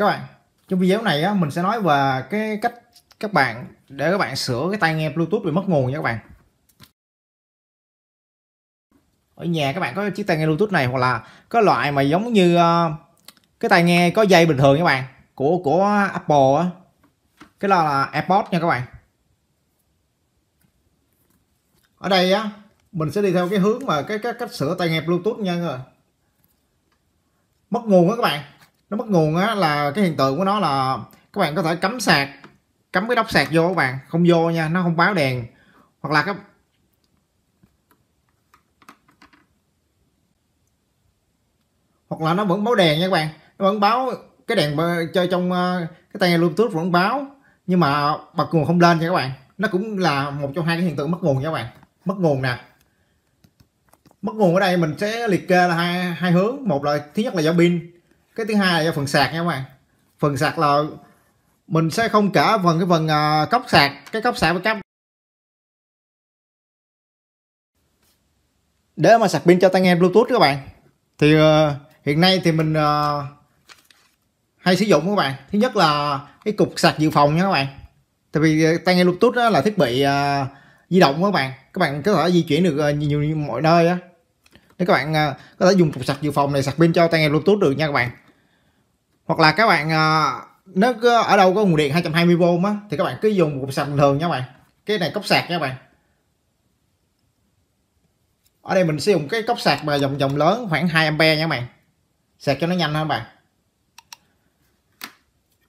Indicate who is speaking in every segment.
Speaker 1: các bạn trong video này á, mình sẽ nói về cái cách các bạn để các bạn sửa cái tai nghe bluetooth bị mất nguồn nha các bạn ở nhà các bạn có chiếc tai nghe bluetooth này hoặc là có loại mà giống như ờ, cái tai nghe có dây bình thường các bạn của của apple á cái đó là airpods nha các bạn ở đây á mình sẽ đi theo cái hướng mà cái cách cách sửa tai nghe bluetooth nha các bạn mất nguồn đó các bạn nó mất nguồn á là cái hiện tượng của nó là các bạn có thể cắm sạc cắm cái đốc sạc vô các bạn không vô nha nó không báo đèn hoặc là các hoặc là nó vẫn báo đèn nha các bạn nó vẫn báo cái đèn chơi trong ờ, cái tai nghe bluetooth vẫn báo nhưng mà bật nguồn không lên nha các bạn nó cũng là một trong hai cái hiện tượng mất nguồn nha các bạn mất nguồn nè mất nguồn ở đây mình sẽ liệt kê là hai hai hướng một là thứ nhất là do pin cái thứ hai là phần sạc nha các bạn phần sạc là mình sẽ không cả phần cái phần à, cốc sạc cái cốc sạc với cáp để mà sạc pin cho tai nghe bluetooth các bạn thì à, hiện nay thì mình à, hay sử dụng các bạn thứ nhất là cái cục sạc dự phòng nha các bạn tại vì tai nghe bluetooth đó là thiết bị di động các bạn các bạn có thể di chuyển được nhiều, nhiều mọi nơi á nếu các bạn có thể dùng cục sạc dự phòng này sạc pin cho tai nghe bluetooth được nha các bạn hoặc là các bạn ờ, nếu ở đâu có nguồn điện 220V á thì các bạn cứ dùng một cục sạc bình thường nha các bạn cái này cốc sạc nha các bạn ở đây mình sử dụng cái cốc sạc mà dòng dòng lớn khoảng 2A nha các bạn sạc cho nó nhanh hơn các bạn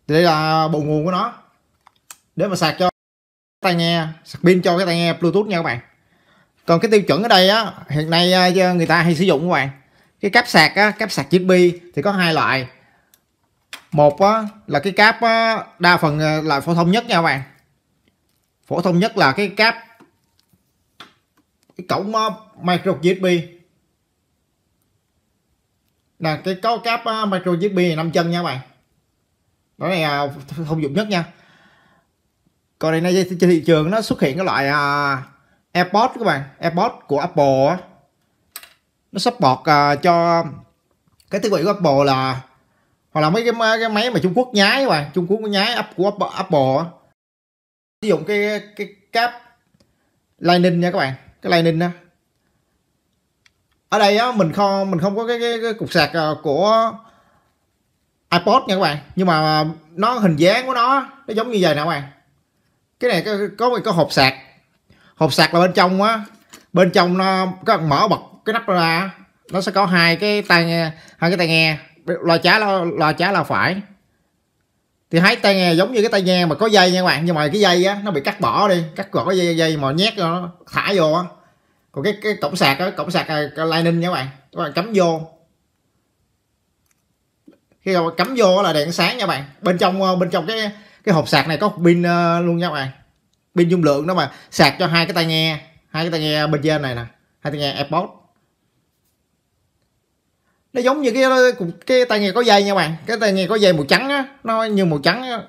Speaker 1: thì đây là bộ nguồn của nó để mà sạc cho tai nghe sạc pin cho cái tai nghe bluetooth nha các bạn còn cái tiêu chuẩn ở đây á hiện nay ờ, người ta hay sử dụng các bạn cái cáp sạc á cáp sạc USB thì có hai loại một á, là cái cáp á, đa phần ờ, là phổ thông nhất nha các bạn phổ thông nhất là cái cáp cái cổng ờ, micro USB là cái có cáp ờ, micro USB năm chân nha các bạn đó này thông dụng nhất nha còn đây nay trên thị trường nó xuất hiện cái loại à, AirPods các bạn AirPods của Apple nó support à, cho cái thiết bị của Apple là hoặc là mấy cái, cái máy mà Trung Quốc nhái mà Trung Quốc nhái app của Apple sử dụng cái cái cáp Lightning nha các bạn cái Lightning đó ở đây á, mình không mình không có cái, cái, cái cục sạc à, của iPod nha các bạn nhưng mà nó hình dáng của nó nó giống như vậy nè các bạn cái này có, có một hộp sạc hộp sạc là bên trong á bên trong nó các bạn mở bật cái nắp ra nó sẽ có hai cái tai nghe hai cái tai nghe loa chả là loa chả là phải thì hái tai nghe giống như cái tai nghe mà có dây nha các bạn nhưng mà cái dây á nó bị cắt bỏ đi cắt gọt cái dây dây mà nhét nó thả vô á còn cái cái cổng sạc á cổng sạc à, lightning nha các bạn các bạn cắm vô khi mà cắm vô là đèn sáng nha bạn bên trong ờ, bên trong cái cái hộp sạc này có pin ờ, luôn nha bạn pin dung lượng đó mà sạc cho hai cái tai nghe hai cái tai nghe bên trên này nè hai tai nghe airpods nó giống như cái cái tai nghe có dây nha bạn cái tai nghe có dây màu trắng á nó như màu trắng á.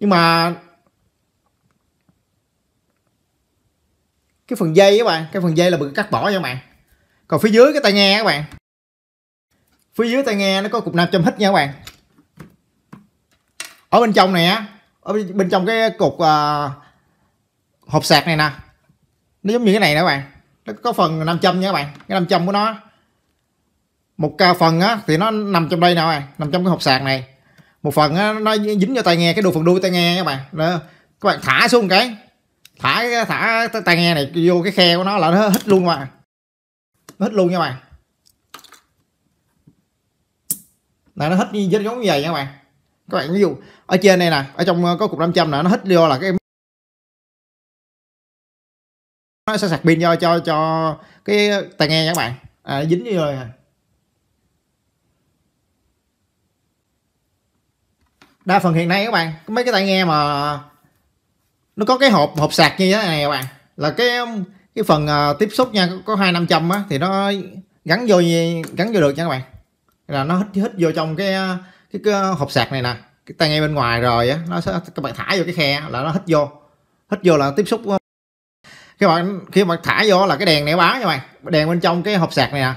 Speaker 1: nhưng mà cái phần dây các bạn cái phần dây là bị cắt bỏ nha bạn còn phía dưới cái tai nghe các bạn phía dưới tai nghe nó có cục nam châm hít nha các bạn ở bên trong này á ở bên trong cái cục uh, hộp sạc này nè nó giống như cái này nè các bạn nó có phần nam châm nha các bạn cái nam châm của nó một ca phần á, thì nó nằm trong đây nào à nằm trong cái hộp sạc này một phần á, nó dính vào tai nghe cái đồ phần đuôi tai nghe các bạn đó. các bạn thả xuống cái thả thả tai nghe này vô cái khe của nó là nó hít luôn mà nó hít luôn nha bạn là nó hít như giống như vậy nha bạn các bạn ví dụ ở trên này nè ở trong ờ, có cục 500 nè nó hít vô là cái nó sẽ sạc pin cho cho cho cái tai nghe nha các bạn à, dính như rồi à. đa phần hiện nay các bạn mấy cái tai nghe mà nó có cái hộp hộp sạc như thế này các bạn là cái cái phần uh, tiếp xúc nha có hai năm trăm á thì nó gắn vô gắn vô được nha các bạn là nó hít hít vô trong cái cái, cái hộp sạc này nè cái tai nghe bên ngoài rồi á nó sẽ các bạn thả vô cái khe là nó hít vô hít vô là tiếp xúc các bạn khi mà thả vô là cái đèn này báo nha các bạn đèn bên trong cái hộp sạc này nè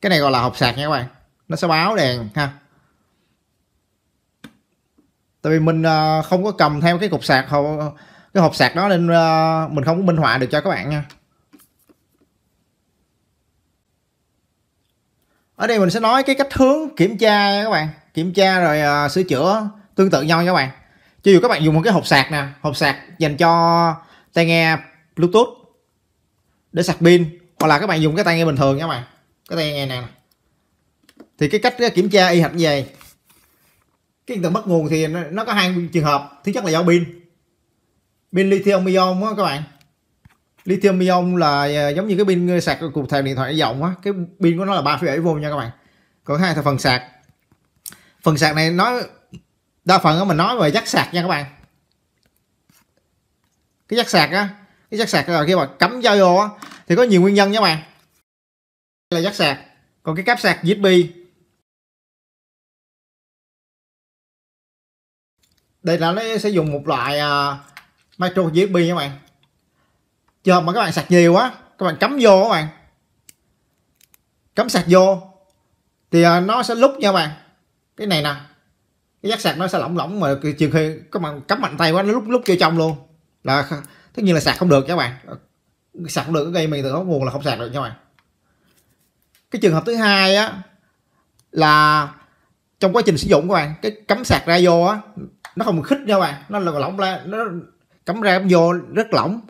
Speaker 1: cái này gọi là hộp sạc nha các bạn nó sẽ báo đèn ha tại vì mình à, không có cầm theo cái cục sạc cái hộp sạc đó nên à, mình không có minh họa được cho các bạn nha ở đây mình sẽ nói cái cách hướng kiểm tra nha các bạn kiểm tra rồi à, sửa chữa tương tự nhau nha các bạn cho dù các bạn dùng một cái hộp sạc nè hộp sạc dành cho tai nghe bluetooth để sạc pin hoặc là các bạn dùng cái tai nghe bình thường nha các bạn cái tai nghe này nè thì cái cách kiểm tra y hệt như vậy cái hiện tượng bắt nguồn thì nó, nó có hai trường hợp thứ nhất là do pin pin lithium ion á các bạn lithium ion là à, giống như cái pin sạc cục thời điện thoại rộng á cái pin của nó là 3,7V nha các bạn còn hai là phần sạc phần sạc này nói đa phần mình nói về dắt sạc nha các bạn cái dắt sạc á cái dắt sạc là khi mà cắm giao vô á thì có nhiều nguyên nhân nha các bạn là dắt sạc còn cái cáp sạc USB đây là nó sẽ dùng một loại uh, micro USB nha các bạn trường mà các bạn sạc nhiều quá các bạn cắm vô các bạn cắm sạc vô thì uh, nó sẽ lúc nha các bạn cái này nè cái giác sạc nó sẽ lỏng lỏng mà trừ khi các bạn cắm mạnh tay quá nó lúc lúc vô trong luôn là tất nhiên là sạc không được các bạn sạc không được gây mình từ nguồn là không sạc được các bạn cái trường hợp thứ hai á là trong quá trình sử dụng các bạn cái cắm sạc ra vô á nó không khích nha bạn nó là lỏng ra nó cắm ra cắm vô rất lỏng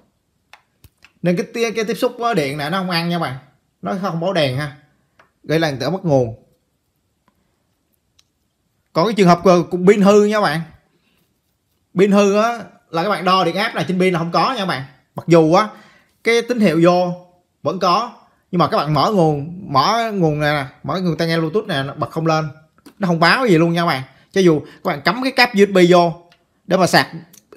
Speaker 1: nên cái tia cái tiếp xúc với điện này nó không ăn nha bạn nó không báo đèn ha gây là tự mất nguồn còn cái trường hợp cũng pin hư nha bạn pin hư á là các bạn đo điện áp này trên pin là không có nha bạn mặc dù á cái tín hiệu vô vẫn có nhưng mà các bạn mở nguồn mở nguồn này nè mở nguồn tai nghe bluetooth này bật không lên nó không báo gì luôn nha các bạn cho dù các bạn cắm cái cáp USB vô để mà sạc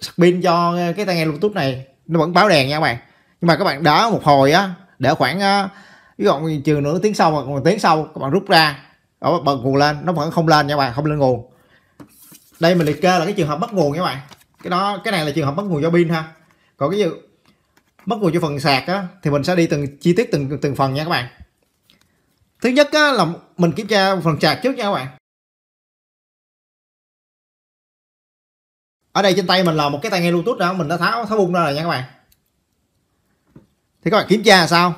Speaker 1: sạc pin cho cái tai nghe Bluetooth này nó vẫn báo đèn nha các bạn nhưng mà các bạn đỡ một hồi á để khoảng ví dụ trừ nửa tiếng sau hoặc một tiếng sau các bạn rút ra ở bật nguồn lên nó vẫn không lên nha các bạn không lên nguồn đây mình liệt kê là cái trường hợp mất nguồn nha các bạn cái đó cái này là trường hợp mất nguồn do pin ha còn cái gì mất nguồn cho phần sạc á thì mình sẽ đi từng chi tiết từng từng phần nha các bạn thứ nhất á, là mình kiểm tra phần sạc trước nha các bạn ở đây trên tay mình là một cái tai nghe bluetooth đó mình đã tháo tháo bung ra rồi nha các bạn thì các bạn kiểm tra là sao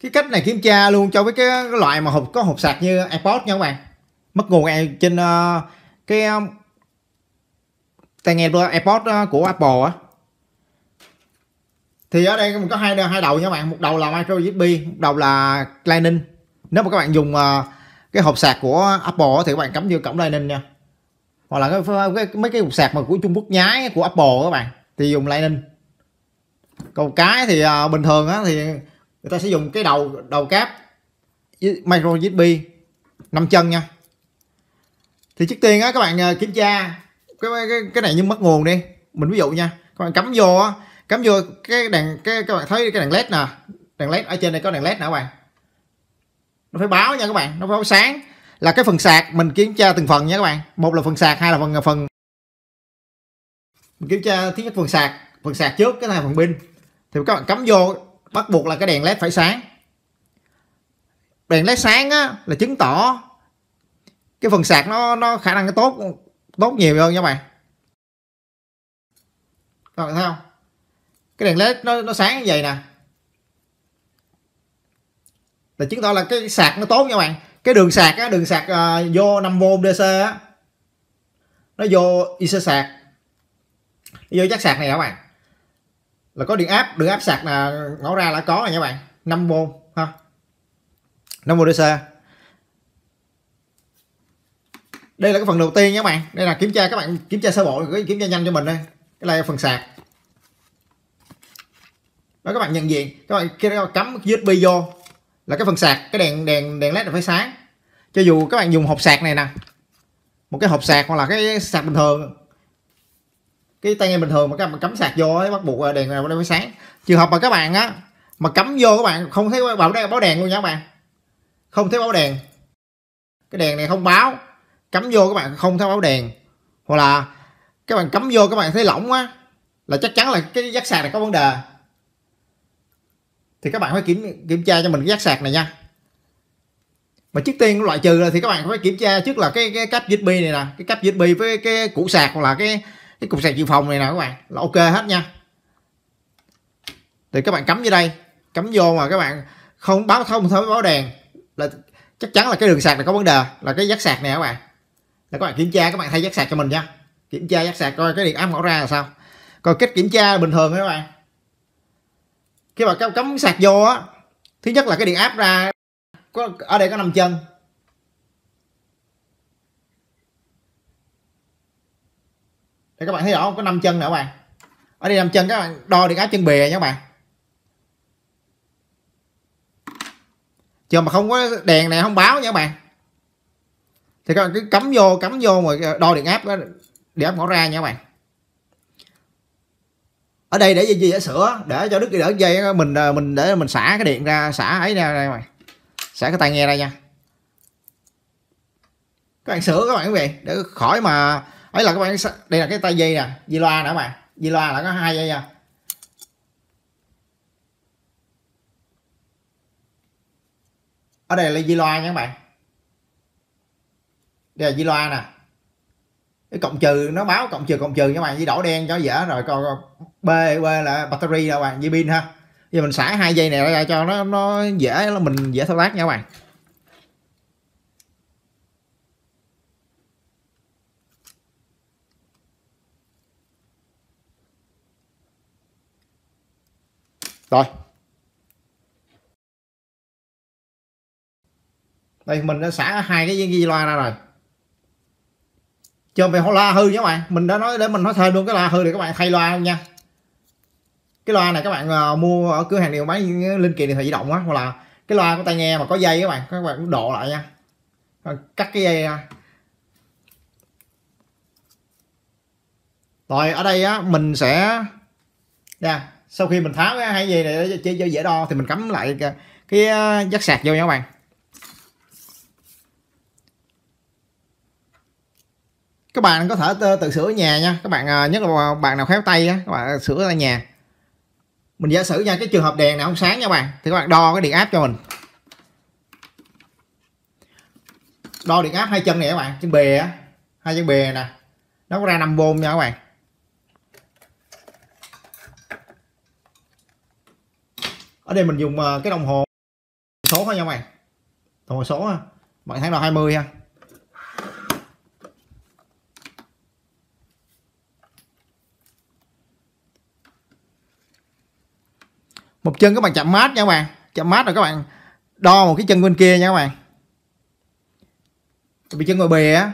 Speaker 1: cái cách này kiểm tra luôn cho với cái, loại mà hộp có hộp sạc như AirPods nha các bạn mất nguồn trên uh, cái uh, tai nghe AirPods uh, của Apple á thì ở đây mình có hai hai đầu nha các bạn một đầu là micro USB một đầu là Lightning nếu mà các bạn dùng uh, cái hộp sạc của Apple thì các bạn cắm vô cổng Lightning nha hoặc là cái, cái mấy cái hộp sạc mà của Trung Quốc nhái của Apple các bạn thì dùng Lightning còn cái thì à, bình thường á, thì người ta sẽ dùng cái đầu đầu cáp micro USB 5 chân nha thì trước tiên á, các bạn à, kiểm tra cái, cái cái này như mất nguồn đi mình ví dụ nha các bạn cắm vô cắm vô cái đèn cái các bạn thấy cái đèn led nè đèn led ở trên đây có đèn led nè các bạn nó phải báo nha các bạn nó phải báo sáng là cái phần sạc mình kiểm tra từng phần nha các bạn một là phần sạc hai là phần phần mình kiểm tra thứ nhất phần sạc phần sạc trước cái này phần pin thì các bạn cắm vô bắt buộc là cái đèn led phải sáng đèn led sáng á, là chứng tỏ cái phần sạc nó nó khả năng nó tốt tốt nhiều hơn nha các bạn các bạn thấy không cái đèn led nó nó sáng như vậy nè là chứng tỏ là cái sạc nó tốt nha bạn cái đường sạc á đường sạc uh, vô 5V DC á nó vô IC sạc vô chắc sạc này các bạn là có điện áp đường áp sạc là ngõ ra là có rồi nha bạn 5V ha 5V DC đây là cái phần đầu tiên nha các bạn đây là kiểm tra các bạn kiểm tra sơ bộ kiểm tra nhanh cho mình đây cái này là phần sạc đó các bạn nhận diện các bạn cắm USB vô là cái phần sạc cái đèn đèn đèn led là phải sáng cho dù các bạn dùng hộp sạc này nè một cái hộp sạc hoặc là cái sạc bình thường cái tay nghe bình thường mà các bạn cắm sạc vô ấy, bắt buộc đèn này phải sáng trường hợp mà các bạn á mà cắm vô các bạn không thấy bảo đèn báo đèn luôn nha các bạn không thấy báo đèn cái đèn này không báo cắm vô các bạn không thấy báo đèn hoặc là các bạn cắm vô các bạn thấy lỏng á là chắc chắn là cái giác sạc này có vấn đề thì các bạn phải kiểm kiểm tra cho mình cái giác sạc này nha mà trước tiên loại trừ thì các bạn phải kiểm tra trước là cái cái cáp USB này nè cái cáp USB với cái củ sạc hoặc là cái cái cục sạc dự phòng này nè các bạn là ok hết nha thì các bạn cắm vô đây cắm vô mà các bạn không báo thông thấu báo đèn là chắc chắn là cái đường sạc này có vấn đề là cái giác sạc này các bạn là các bạn kiểm tra các bạn thay giác sạc cho mình nha kiểm tra giác sạc coi cái điện áp mở ra là sao còn cách kiểm tra bình thường các bạn khi mà cắm, cắm sạc vô á thứ nhất là cái điện áp ra có ở đây có năm chân để các bạn thấy rõ không có năm chân nữa các bạn ở đây năm chân các bạn đo điện áp chân bìa nha các bạn chờ mà không có đèn này không báo nha các bạn thì các bạn cứ cắm vô cắm vô mà đo điện áp đó, điện áp ngõ ra nha các bạn ở đây để gì gì để sửa để cho đức đỡ dây mình à, mình để mình xả cái điện ra xả ấy ra đây mày xả cái tai nghe ra nha các bạn sửa các bạn về để khỏi mà ấy là các bạn đây là cái tai dây nè dây loa nữa mà dây loa là có hai dây nha ở đây là dây loa nha các bạn đây là dây loa nè cái cộng trừ nó báo cộng trừ cộng trừ các bạn với đỏ đen cho dễ rồi coi b b là battery đâu bạn dây pin ha giờ mình xả hai dây này ra cho nó nó dễ là mình dễ thao tác nha các bạn rồi đây mình đã xả hai cái dây loa ra rồi cho về la hư nhé bạn mình đã nói để mình nói thêm luôn cái loa hư thì các bạn thay loa nha cái loa này các bạn ờ, mua ở cửa hàng điện bán linh kiện điện thoại di động á hoặc là cái loa có tai nghe mà có dây các bạn các bạn cũng độ lại nha cắt cái dây ra rồi ở đây á mình sẽ nè sau khi mình tháo cái hai dây này để cho dễ đo thì mình cắm lại cái, cái dắt ờ, sạc vô nha các bạn các bạn có thể ờ, tự sửa ở nhà nha các bạn nhất là bạn nào khéo tay á các bạn sửa ở nhà mình giả sử nha cái trường hợp đèn nào không sáng nha các bạn thì các bạn đo cái điện áp cho mình đo điện áp hai chân này các bạn chân bề á hai chân bề nè nó có ra 5V nha các bạn ở đây mình dùng ờ, cái đồng hồ số thôi nha các bạn đồng hồ số ha bạn tháng đo 20 ha một chân các bạn chạm mát nha các bạn chạm mát rồi các bạn đo một cái chân bên kia nha các bạn bị chân ngồi bè á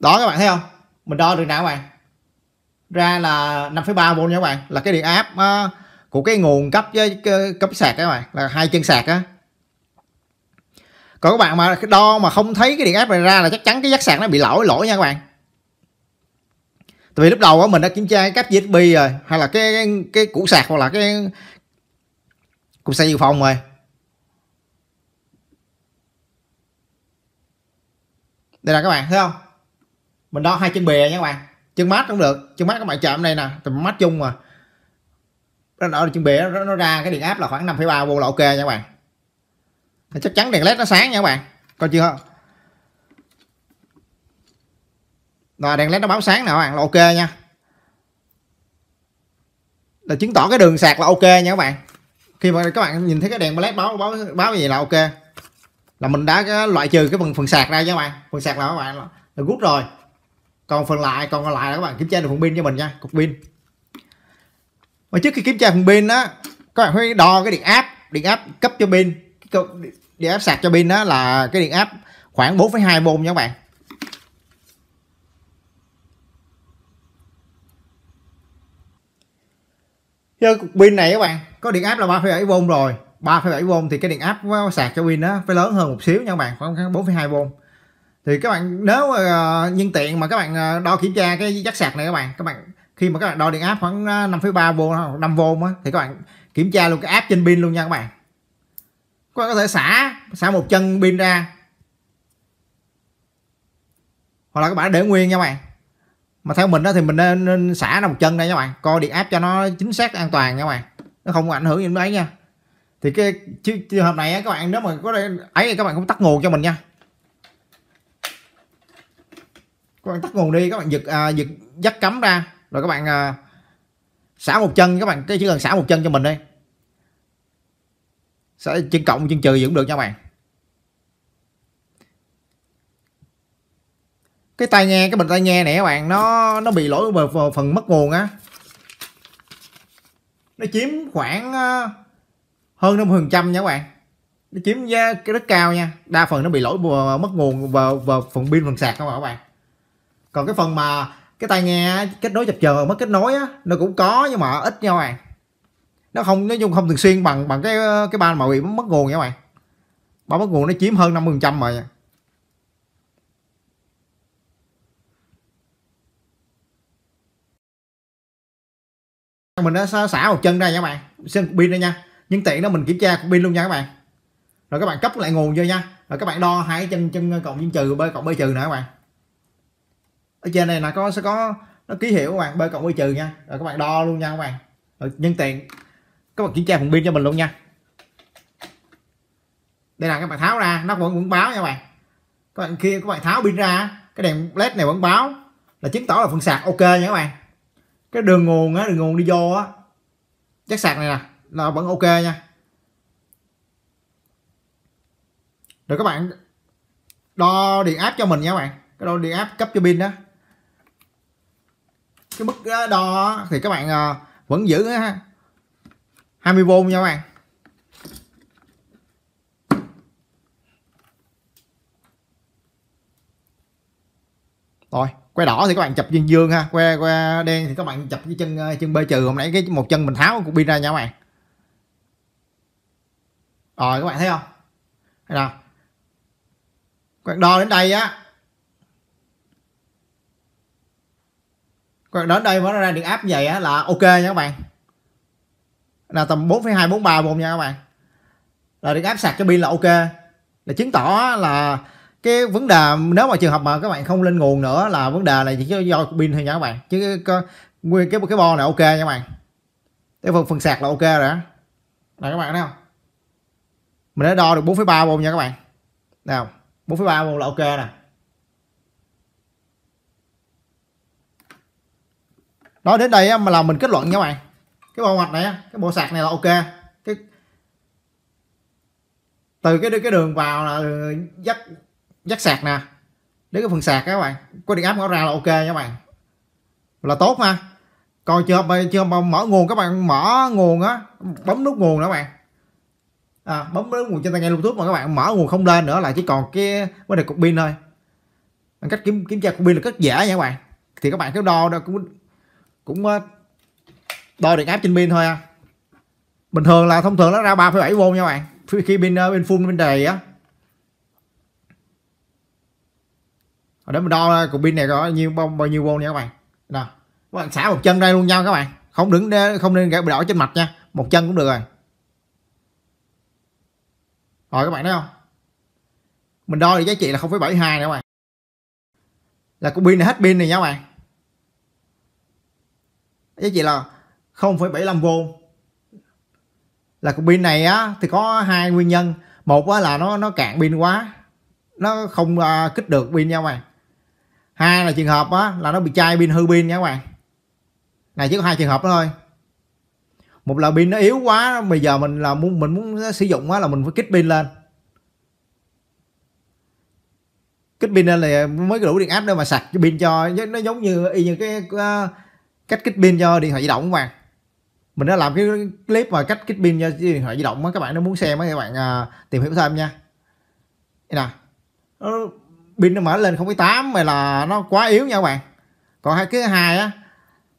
Speaker 1: đó các bạn thấy không mình đo được nào các bạn ra là 5,3 volt nha các bạn là cái điện áp ờ, của cái nguồn cấp với cấp sạc các bạn là hai chân sạc á còn các bạn mà đo mà không thấy cái điện áp này ra là chắc chắn cái giác sạc nó bị lỗi lỗi nha các bạn tại vì lúc đầu á mình đã kiểm tra cái cáp USB rồi hay là cái cái, cái củ sạc hoặc là cái cục sạc dự phòng rồi đây là các bạn thấy không mình đo hai chân bìa nha các bạn chân mát cũng được chân mát các bạn chạm đây nè từ mát chung mà nó đỏ chân bìa nó, ra cái điện áp là khoảng 5,3 vô là ok nha các bạn chắc chắn đèn led nó sáng nha các bạn coi chưa rồi đèn led nó báo sáng nè các bạn là ok nha là chứng tỏ cái đường sạc là ok nha các bạn khi mà các bạn nhìn thấy cái đèn led báo báo báo gì là ok là mình đã loại trừ cái phần phần sạc ra nha các bạn phần sạc là các bạn là, là rút rồi còn phần lại còn còn lại là các bạn kiểm tra được phần pin cho mình nha cục pin mà trước khi kiểm tra phần pin đó các bạn phải đo cái điện áp điện áp cấp cho pin điện áp sạc cho pin đó là cái điện áp khoảng 4,2V nha các bạn chứ pin này các bạn có điện áp là 3,7V rồi 3,7V thì cái điện áp sạc cho pin đó phải lớn hơn một xíu nha các bạn khoảng 4,2V thì các bạn nếu uh, nhân tiện mà các bạn à, đo kiểm tra cái giắc sạc này các bạn các bạn khi mà các bạn đo điện áp khoảng 5,3V à, 5V á, thì các bạn kiểm tra luôn cái áp trên pin luôn nha các bạn các bạn có thể xả xả một chân pin ra hoặc là các bạn để nguyên nha các bạn mà theo mình đó thì mình nên, nên xả ra một chân đây các bạn coi điện áp cho nó chính xác an toàn các bạn nó không ảnh hưởng gì đến đấy nha thì cái trường hợp này á, các bạn nếu mà có ấy các bạn cũng tắt nguồn cho mình nha các bạn tắt nguồn đi các bạn giật à, giật dắt cắm ra rồi các bạn à, xả một chân các bạn cái chỉ cần xả một chân cho mình đi sẽ chân cộng chân trừ vẫn được nha các bạn cái tai nghe cái bình tai nghe nè các bạn nó nó bị lỗi về phần mất nguồn á nó chiếm khoảng ờ, hơn năm phần trăm nha các bạn nó chiếm giá rất cao nha đa phần nó bị lỗi mất nguồn vào vào phần pin phần sạc các bạn còn cái phần mà cái tai nghe kết nối chập chờn mất kết nối á nó cũng có nhưng mà ít nha các bạn nó không nói chung không thường xuyên bằng bằng cái ờ, cái ban mà bị mất nguồn nha các bạn ba mất nguồn nó chiếm hơn năm phần trăm rồi mình đã xả một chân ra nha các bạn xem pin đây nha nhưng tiện đó mình kiểm tra pin luôn nha các bạn rồi các bạn cấp lại nguồn vô nha rồi các bạn đo hai chân chân cộng viên trừ b cộng b trừ nè các bạn ở trên này là có sẽ có nó ký hiệu các bạn b cộng b trừ nha rồi các bạn đo luôn nha các bạn rồi nhân tiện các bạn kiểm tra phần pin cho mình luôn nha đây là các bạn tháo ra nó vẫn vẫn báo nha các bạn các bạn khi các bạn tháo pin ra cái đèn led này vẫn báo là chứng tỏ là phần sạc ok nha các bạn cái đường nguồn á đường nguồn đi vô á chắc sạc này nè là vẫn ok nha rồi các bạn đo điện áp cho mình nha các bạn cái đo điện áp cấp cho pin đó cái mức đo thì các bạn à, vẫn giữ ha 20V nha các bạn rồi que đỏ thì các bạn chụp dương dương ha que que đen thì các bạn chụp cái chân ờ, chân b trừ hôm nãy cái một chân mình tháo cũng pin ra nha các bạn rồi các bạn thấy không hay nào các bạn đo đến đây á các bạn đến đây mới ra điện áp vậy á là ok nha các bạn là tầm bốn phẩy 4,2 43 volt nha các bạn là điện áp sạc cái pin là ok là chứng tỏ là cái vấn đề nếu mà trường hợp mà các bạn không lên nguồn nữa là vấn đề này chỉ do pin thôi nha các bạn chứ cái cái cái, cái bo này ok nha các bạn cái phần phần sạc là ok rồi đó này các bạn thấy không mình đã đo được 4,3 volt nha các bạn nào 4,3 volt là ok nè đó đến đây mà là mình kết luận nha các bạn cái bo mạch này cái bộ sạc này là ok cái từ cái cái đường vào là dắt dắt sạc nè đến cái phần sạc các bạn có điện áp nó ra là ok nha các bạn là tốt ha còn chưa chưa mở nguồn các bạn mở nguồn á bấm nút nguồn đó các bạn à, bấm nút nguồn trên tai nghe bluetooth mà các bạn mở nguồn không lên nữa là chỉ còn cái vấn đề cục pin thôi cách kiểm kiểm tra cục pin là rất dễ nha các bạn thì các bạn cứ đo đó cũng cũng ờ, đo điện áp trên pin thôi à. bình thường là thông thường nó ra 3,7 v nha các bạn khi pin ờ, pin full pin đầy á để mình đo cục pin này có bao nhiêu bao, nhiêu volt nha các bạn nào các bạn xả một chân đây luôn nhau các bạn không đứng không nên bị đỏ trên mặt nha một chân cũng được rồi rồi các bạn thấy không mình đo thì giá trị là 0,72 nha các bạn là cục pin này hết pin này nha các bạn giá trị là 0,75V là cục pin này á thì có hai nguyên nhân một á, là nó nó cạn pin quá nó không à, kích được pin nha các bạn hai là trường hợp á, là nó bị chai pin hư pin nha các bạn này chỉ có hai trường hợp đó thôi một là pin nó yếu quá bây giờ mình là muốn mình muốn sử dụng quá là mình phải kích pin lên kích pin lên là mới đủ điện áp để mà sạc cái pin cho nó giống như y như cái cách kích pin cho điện thoại di động các bạn mình đã làm cái clip mà cách kích pin cho điện thoại di động á các bạn nó muốn xem á các bạn uh, tìm hiểu thêm nha đây nè pin nó mở lên 0,8 vậy là nó quá yếu nha các bạn còn hai cái hai á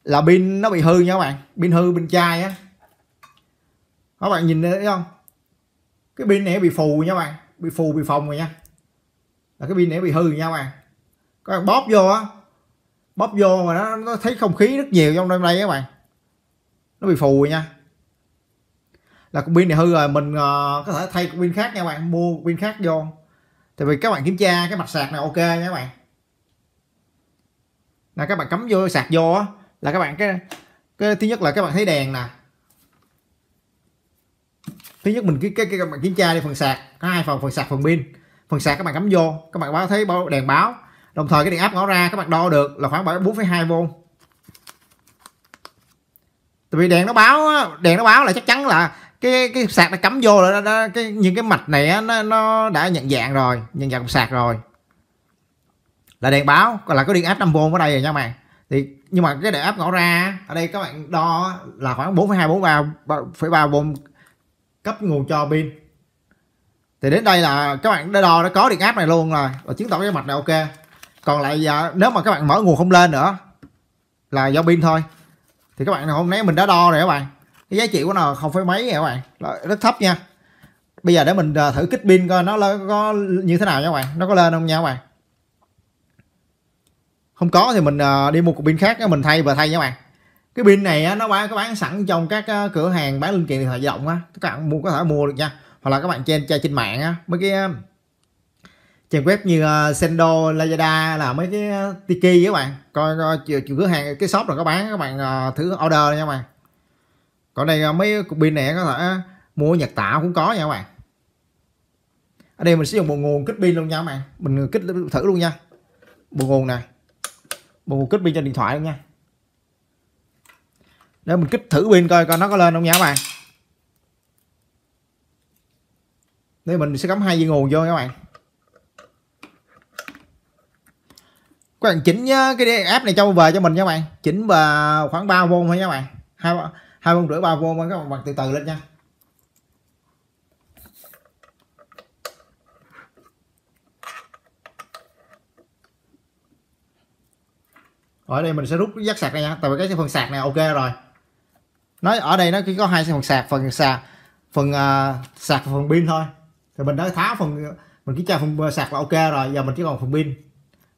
Speaker 1: là pin nó bị hư nha các bạn pin hư pin chai á các bạn nhìn thấy không cái pin này bị phù nha các bạn bị phù bị phồng rồi nha là cái pin này bị hư nha các bạn các bạn bóp vô á bóp vô mà nó, nó thấy không khí rất nhiều trong đây các bạn nó bị phù rồi nha là cục pin này hư rồi mình uh, có thể thay cục pin khác nha các bạn mua pin khác vô tại vì các bạn kiểm tra cái mặt sạc này ok nha các bạn là các bạn cắm vô sạc vô á là các bạn cái cái thứ nhất là các bạn thấy đèn nè thứ nhất mình cái cái, cái các bạn kiểm tra đi phần sạc có hai phần phần sạc phần pin phần sạc các bạn cắm vô các bạn báo thấy báo đèn báo đồng thời cái điện áp ngõ ra các bạn đo được là khoảng 4,2V tại vì đèn nó báo đèn nó báo là chắc chắn là cái cái sạc nó cắm vô rồi đó, đó cái những cái mạch này nó nó đã nhận dạng rồi nhận dạng sạc rồi là đèn báo còn là có điện áp 5V ở đây rồi nha mày, thì nhưng mà cái đèn áp ngõ ra ở đây các bạn đo là khoảng 4,2 ba V cấp nguồn cho pin thì đến đây là các bạn đã đo đã có điện áp này luôn rồi và chứng tỏ cái mạch này ok còn lại giờ nếu mà các bạn mở nguồn không lên nữa là do pin thôi thì các bạn hôm nay mình đã đo rồi các bạn cái giá trị của nó không phải mấy nha các bạn rất thấp nha bây giờ để mình ờ, thử kích pin coi nó có như thế nào nha các bạn nó có lên không nha các bạn không có thì mình ờ, đi mua cục pin khác mình thay và thay nha các bạn cái pin này nó bán có bán sẵn trong các ờ, cửa hàng bán linh kiện điện thoại di động á các bạn mua có thể mua được nha hoặc là các bạn trên trên mạng á mấy cái trang web như Sendo, Lazada là mấy cái Tiki các bạn coi, coi cửa hàng cái shop rồi có bán các bạn thử order nha các bạn còn đây mấy cục pin này có thể mua nhật tạo cũng có nha các bạn ở đây mình sử dụng một nguồn kích pin luôn nha các bạn mình kích thử luôn nha bộ nguồn này bộ nguồn kích pin cho điện thoại luôn nha để mình kích thử pin coi coi nó có lên không nha các bạn để mình sẽ cắm hai dây nguồn vô nha các bạn các bạn chỉnh cái app này cho về cho mình nha các bạn chỉnh về khoảng 3 vôn thôi nha các bạn hai hai môn rưỡi ba môn các bạn bằng từ từ lên nha ở đây mình sẽ rút giác sạc này nha tại vì cái phần sạc này ok rồi nói ở đây nó chỉ có hai phần sạc phần sạc phần uh, sạc phần pin thôi thì mình đã tháo phần mình kiểm tra phần sạc là ok rồi giờ mình chỉ còn phần pin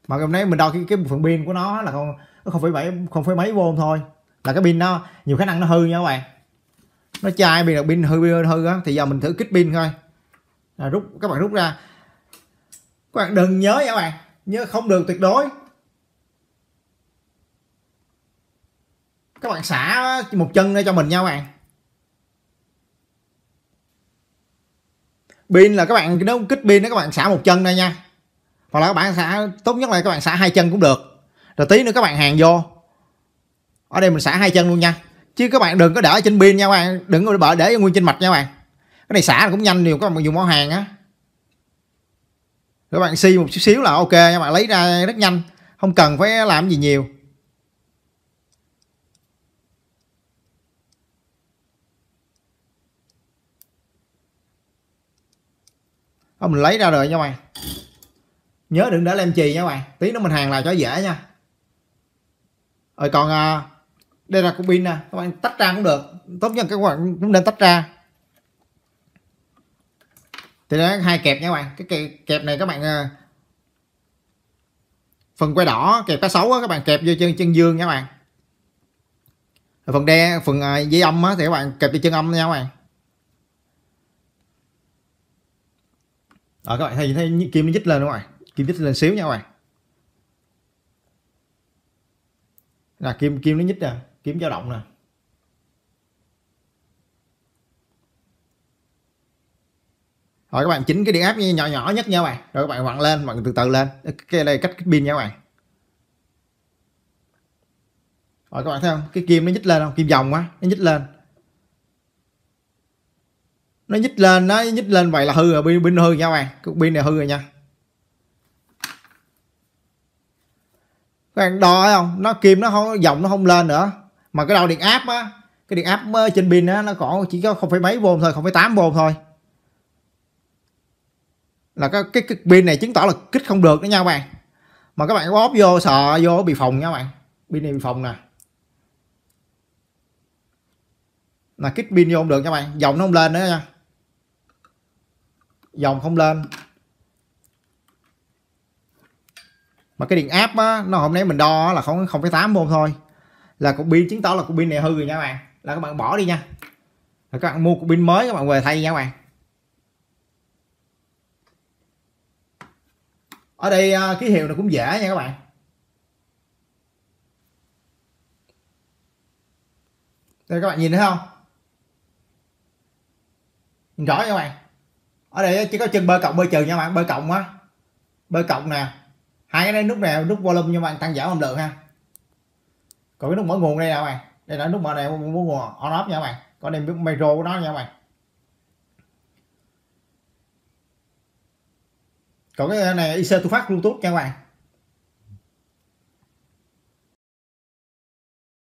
Speaker 1: mà hôm nay mình đo cái, cái phần pin của nó là không không phải bảy không phải mấy vô thôi là cái pin nó nhiều khả năng nó hư nha các bạn nó chai bị là pin hư pin hư á thì giờ mình thử kích pin thôi là rút các bạn rút ra các bạn đừng nhớ nha các bạn nhớ không được tuyệt đối các bạn xả một chân ra cho mình nha các bạn pin là các bạn nếu kích pin đó các bạn xả một chân ra nha hoặc là các bạn xả tốt nhất là các bạn xả hai chân cũng được rồi tí nữa các bạn hàng vô ở đây mình xả hai chân luôn nha chứ các bạn đừng có để trên pin nha các bạn đừng có để, để nguyên trên mạch nha các bạn cái này xả cũng nhanh nhiều các bạn dùng món hàng á các bạn xi một chút xíu là ok các bạn lấy ra rất nhanh không cần phải làm gì nhiều không mình lấy ra rồi nha các bạn nhớ đừng để lem chì nha các bạn tí nữa mình hàng là cho dễ nha rồi còn à, đây là cục pin nè các bạn tách ra cũng được tốt nhất các bạn cũng nên tách ra thì đó hai kẹp nha các bạn cái kẹp này các bạn à, phần quay đỏ kẹp cá sấu á, các bạn kẹp vô chân chân dương nha các bạn phần đe phần à, dây âm á, thì các bạn kẹp vô chân âm nha các bạn Rồi các bạn thấy thấy kim nó dít lên đúng không ạ kim dít lên xíu nha các bạn là kim kim nó nhích nè à kiếm dao động nè rồi các bạn chỉnh cái điện áp nhỏ nhỏ nhất nha các bạn rồi các bạn vặn lên bạn từ từ lên cái này cách pin nha các bạn rồi các bạn thấy không cái kim nó nhích lên không kim vòng quá, nó nhích lên nó nhích lên nó nhích lên vậy là hư rồi pin pin hư nha các bạn cái pin này hư rồi nha các bạn đo thấy không nó kim nó không vòng, nó không lên nữa mà cái đầu điện áp á cái điện áp ờ, trên pin á nó có chỉ có không phải mấy vôn thôi không phải tám vôn thôi là cái, cái, cái pin này chứng tỏ là kích không được đó nha các bạn mà các bạn bóp vô sợ vô bị phòng nha các bạn pin này bị phòng nè là kích pin vô không được nha các bạn dòng nó không lên nữa nha dòng không lên mà cái điện áp á, nó hôm nay mình đo là không không phải tám vôn thôi là cục pin chứng tỏ là cục pin này hư rồi nha các bạn là các bạn bỏ đi nha là các bạn mua cục pin mới các bạn về thay nha các bạn ở đây à, ký hiệu này cũng dễ nha các bạn đây các bạn nhìn thấy không nhìn rõ nha các bạn ở đây chỉ có chân bơ cộng bơ trừ nha các bạn bơ cộng á bơ cộng nè hai cái này nút nào nút volume nha bạn tăng giảm âm lượng ha còn cái nút mở nguồn đây nè mày, đây là nút mở này muốn nguồn on off nha mày, bạn còn đây micro của nó nha mày, còn cái này IC tôi phát Bluetooth nha mày, bạn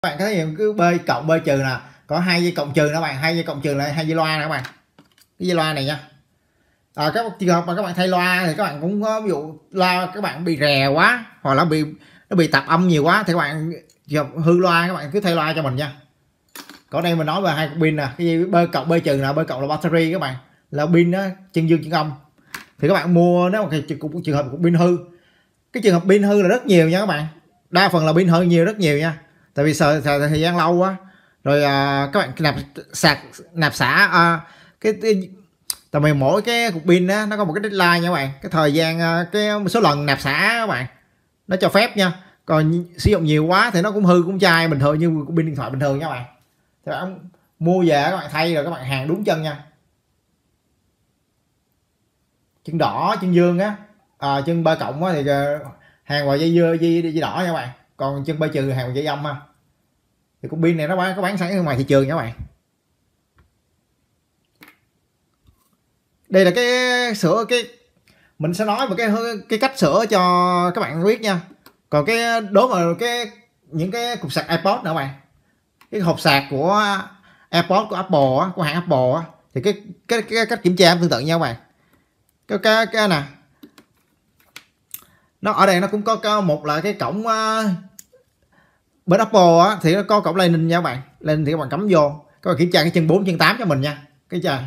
Speaker 1: các bạn thấy hiện cứ b cộng bơi trừ nè có hai dây cộng trừ nè bạn hai dây cộng trừ là hai dây loa nè các bạn cái dây loa này nha à, các trường hợp mà các bạn thay loa thì các bạn cũng có ờ, ví dụ loa các bạn bị rè quá hoặc là bị nó bị tạp âm nhiều quá thì các bạn hư loa các bạn cứ thay loa cho mình nha còn đây mình nói về hai cục pin nè cái gì b cộng b trừ là b cộng là battery các bạn là pin đó chân dương chân âm thì các bạn mua nếu mà trường hợp cục pin hư cái trường hợp pin hư là rất nhiều nha các bạn đa phần là pin hư nhiều rất nhiều nha tại vì sợ, thời gian lâu quá rồi à, các bạn nạp sạc nạp xả à, cái, tại vì mỗi cái cục pin nó có một cái deadline nha các bạn cái thời gian à, cái số lần nạp xả các bạn nó cho phép nha còn sử dụng nhiều quá thì nó cũng hư cũng chai bình thường như pin điện thoại bình thường nha bạn thì các bạn mua về các bạn thay rồi các bạn hàng đúng chân nha chân đỏ chân dương á à, chân ba cộng á thì ờ, hàng vào dây dưa dây, dây đỏ nha các bạn còn chân ba trừ hàng vào dây âm ha thì con pin này nó bán có bán sẵn ở ngoài thị trường nha các bạn đây là cái sửa cái mình sẽ nói về cái cái cách sửa cho các bạn biết nha còn cái ờ, đối mà cái những cái cục sạc iPod nữa bạn cái hộp sạc của iPod của Apple của hãng Apple thì cái cái, cái cách kiểm tra tương tự nhau bạn cái cái cái nè nó ở đây nó cũng có, có một là cái cổng ờ, bên Apple thì nó có cổng Lightning nha các bạn Lightning thì các bạn cắm vô các bạn kiểm tra cái chân 4 chân 8 cho mình nha cái chờ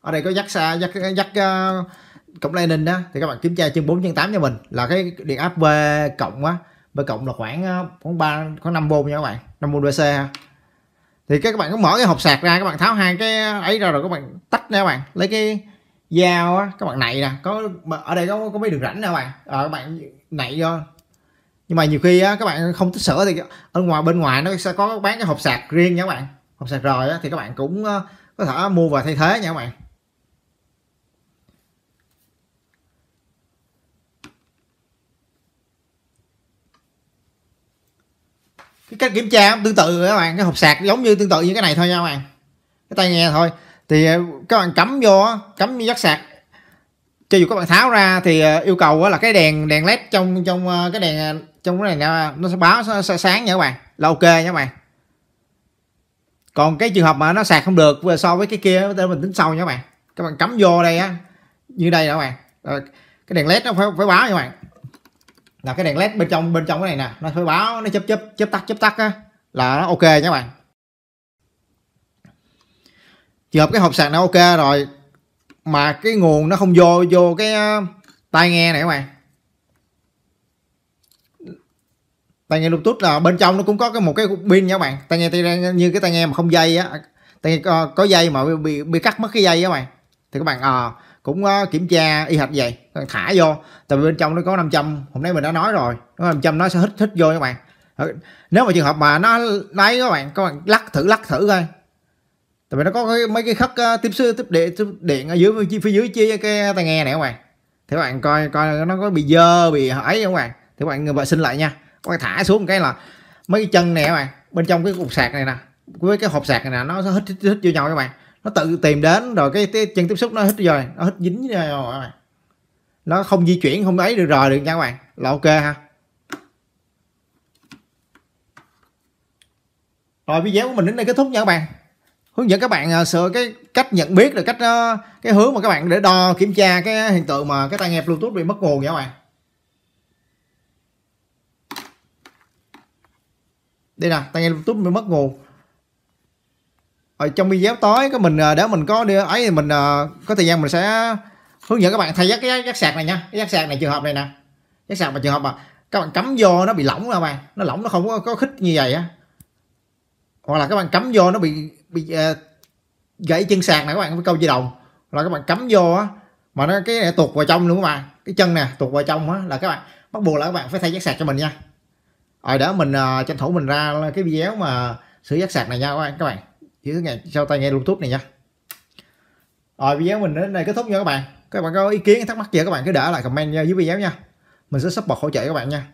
Speaker 1: ở đây có dắt xa dắt dắt uh, cổng Lightning đó thì các bạn kiểm tra chân 4.8 cho mình là cái điện áp V cộng á V cộng là khoảng ờ, khoảng 3 khoảng 5 v nha các bạn 5 v DC ha thì các bạn cứ mở cái hộp sạc ra các bạn tháo hai cái ấy ra rồi các bạn tách nha các bạn lấy cái dao á các bạn nạy nè có ở đây có có mấy đường rãnh nè các bạn à, các bạn nạy vô nhưng mà nhiều khi á, các bạn không thích sửa thì ở ngoài bên ngoài nó sẽ có bán cái hộp sạc riêng nha các bạn hộp sạc rồi á, thì các bạn cũng ờ, có thể mua và thay thế nha các bạn cái cách kiểm tra tương tự các bạn cái hộp sạc giống như tương tự như cái này thôi nha các bạn cái tai nghe thôi thì ờ, các bạn cắm vô cắm vô giắc sạc cho dù các bạn tháo ra thì ờ, yêu cầu là cái đèn đèn led trong trong ờ, cái đèn trong cái này nó sẽ báo nó sẽ sáng nha các bạn là ok nha các bạn còn cái trường hợp mà nó sạc không được so với cái kia để mình tính sau nha các bạn các bạn cắm vô đây á như đây nè các bạn cái đèn led nó phải phải báo nha các bạn là cái đèn led bên trong bên trong cái này nè nó phải báo nó chớp chớp chớp tắt chớp tắt á là nó ok nha các bạn trường hợp cái hộp sạc nó ok rồi mà cái nguồn nó không vô vô cái ờ, tai nghe này các bạn tai nghe bluetooth là bên trong nó cũng có cái một cái pin nha các bạn tai nghe như cái tai nghe mà không dây á tai nghe có, có dây mà bị bị cắt mất cái dây á các bạn thì các bạn à, cũng ờ, kiểm tra y hệt vậy thả vô tại vì bên trong nó có 500 hôm nay mình đã nói rồi nó 500 nó sẽ hít hít vô các bạn ờ, nếu mà trường hợp mà nó lấy các bạn các bạn lắc thử lắc thử coi tại vì nó có mấy cái khất ờ, tiếp sư tiếp điện tiếp điện ở dưới phía dưới chia cái tai nghe này các bạn thì các bạn coi coi nó có bị dơ bị ấy không các bạn thì các bạn vệ sinh lại nha các bạn thả xuống một cái là mấy cái chân nè các bạn bên trong cái cục sạc này nè với cái hộp sạc này nè nó hít hít, hít vô nhau các bạn nó tự tìm đến rồi cái, cái chân tiếp xúc nó hít rồi nó hít dính rồi nó không di chuyển không ấy được rồi được nha các bạn là ok ha rồi video của mình đến đây kết thúc nha các bạn hướng dẫn các bạn à, sửa cái cách nhận biết là cách à, cái hướng mà các bạn để đo kiểm tra cái hiện tượng mà cái tai nghe bluetooth bị mất nguồn nha các bạn đây nè tai nghe bluetooth bị mất nguồn ở ờ, trong video tối có mình ờ, để mình có đưa ấy thì mình ờ, có thời gian mình sẽ hướng dẫn các bạn thay giác cái giác sạc này nha cái giác sạc này trường hợp này nè giác sạc mà trường hợp mà các bạn cắm vô nó bị lỏng các bạn nó lỏng nó không có, có khích như vậy á hoặc là các bạn cắm vô nó bị bị uh, gãy chân sạc này các bạn có câu dây đồng là các bạn cắm vô á mà nó cái này tuột vào trong luôn các bạn cái chân nè tuột vào trong á là các bạn bắt buộc là các bạn phải thay giác sạc cho mình nha rồi đó mình uh, tranh thủ mình ra cái video mà sửa giác sạc này nha các bạn các bạn chứ ngày sau tai nghe bluetooth này nha rồi video mình đến đây kết thúc nha các bạn các bạn có ý kiến thắc mắc gì các bạn cứ để lại comment dưới video nha mình sẽ support hỗ trợ các bạn nha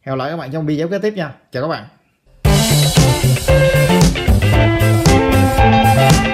Speaker 1: hẹn lại các bạn trong video kế tiếp nha chào các bạn